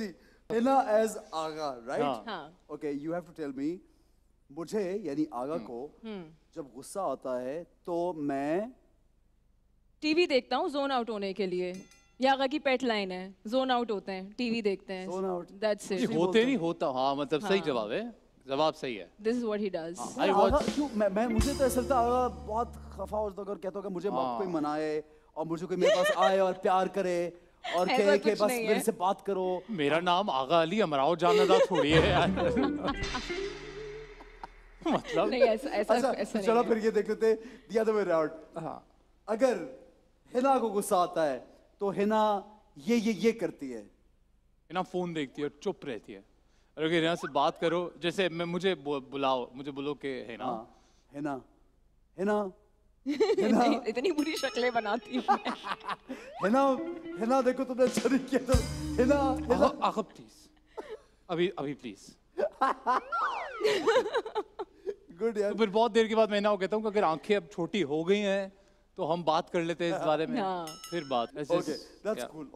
see, Tina as Aga, right? हाँ।, हाँ. Okay, you have to tell me. मुझे यानी आगा हम्म। को हम्म। जब गुस्सा आता है तो मैं टीवी देखता हूँ जोन आउट होने के लिए या आगा की पेट लाइन है जोन आउट होते हैं टीवी देखते हैं जोन आउट दैट्स इट होते नहीं होता हाँ मतलब सही हाँ। जवाब है जवाब सही है this is what he does I was मैं मैं मुझे तो ऐसा लगता है बहुत खफा होता अगर कहता हूं कि मुझे हाँ। कोई मनाए और मुझे कोई मेरे पास आए और प्यार करे और के, के बस मेरे से बात करो मेरा नाम आगा अली अमराव जानादा थोड़ी है यार मतलब नहीं ऐसा ऐसा, अच्छा, ऐसा चलो फिर ये देख लेते दिया तो मेरे आउट हाँ अगर हिना को गुस्सा आता है तो हिना ये ये ये करती है हिना फोन देखती है और चुप रहती है अगर हिना से बात करो जैसे मैं मुझे बुलाओ मुझे बोलो के हिना हाँ, हिना हिना ना इतनी बुरी शक्लें बनाती है ना है ना देखो तुमने अच्छा किया तो है ना है ना आखब प्लीज अभी अभी प्लीज गुड यार तो फिर बहुत देर के बाद मैं ना वो कहता हूँ अगर आंखें अब छोटी हो गई हैं तो हम बात कर लेते हैं इस हाँ। बारे में हाँ। फिर बात ओके दैट्स कूल